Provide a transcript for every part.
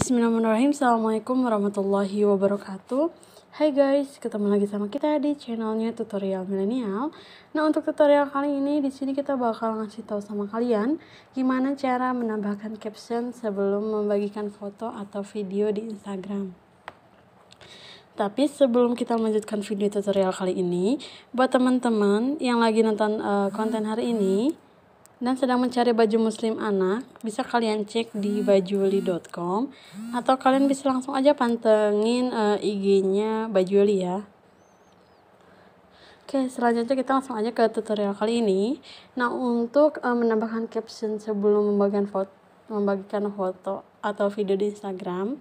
Bismillahirrahmanirrahim Assalamualaikum warahmatullahi wabarakatuh Hai guys, ketemu lagi sama kita di channelnya Tutorial Milenial Nah untuk tutorial kali ini, di sini kita bakal ngasih tahu sama kalian Gimana cara menambahkan caption sebelum membagikan foto atau video di Instagram tapi sebelum kita melanjutkan video tutorial kali ini, buat teman-teman yang lagi nonton uh, konten hari ini, dan sedang mencari baju muslim anak, bisa kalian cek di bajuli.com atau kalian bisa langsung aja pantengin uh, eh, IG-nya Bajuli ya. Oke, selanjutnya kita langsung aja ke tutorial kali ini. Nah, untuk uh, menambahkan caption sebelum membagikan foto, membagikan foto atau video di Instagram.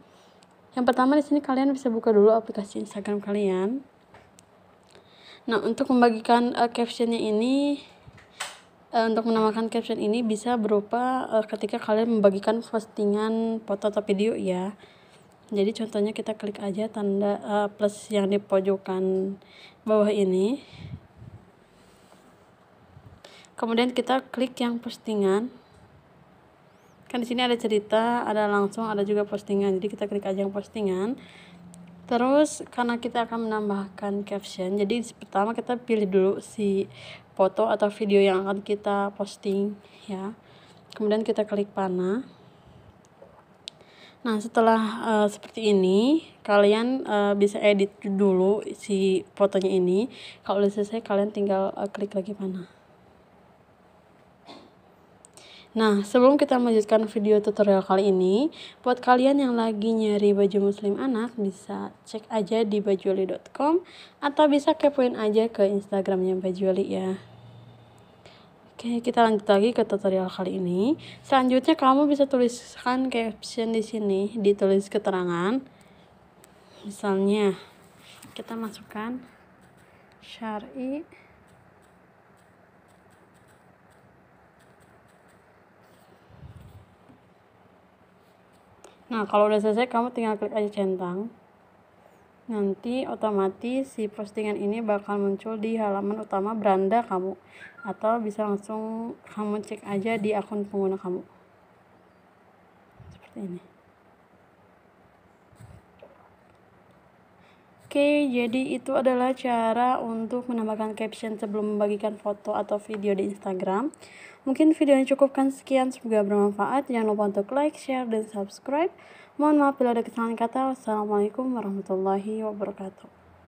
Yang pertama di sini kalian bisa buka dulu aplikasi Instagram kalian. Nah, untuk membagikan uh, captionnya ini Eh, untuk menamakan caption ini bisa berupa uh, ketika kalian membagikan postingan foto atau video ya jadi contohnya kita klik aja tanda uh, plus yang di pojokan bawah ini kemudian kita klik yang postingan kan di sini ada cerita ada langsung ada juga postingan jadi kita klik aja yang postingan terus karena kita akan menambahkan caption jadi pertama kita pilih dulu si foto atau video yang akan kita posting ya kemudian kita klik panah nah setelah uh, seperti ini kalian uh, bisa edit dulu si fotonya ini kalau udah selesai kalian tinggal uh, klik lagi panah Nah, sebelum kita melanjutkan video tutorial kali ini, buat kalian yang lagi nyari baju muslim anak, bisa cek aja di bajuali.com atau bisa kepoin aja ke Instagramnya Bajuali ya. Oke, kita lanjut lagi ke tutorial kali ini. Selanjutnya kamu bisa tuliskan caption di sini, ditulis keterangan. Misalnya, kita masukkan syari' Nah, kalau udah selesai kamu tinggal klik aja centang. Nanti otomatis si postingan ini bakal muncul di halaman utama beranda kamu atau bisa langsung kamu cek aja di akun pengguna kamu. Seperti ini. Oke, jadi itu adalah cara untuk menambahkan caption sebelum membagikan foto atau video di Instagram. Mungkin video yang cukupkan sekian, semoga bermanfaat. Jangan lupa untuk like, share, dan subscribe. Mohon maaf bila ada kesalahan kata. Wassalamualaikum warahmatullahi wabarakatuh.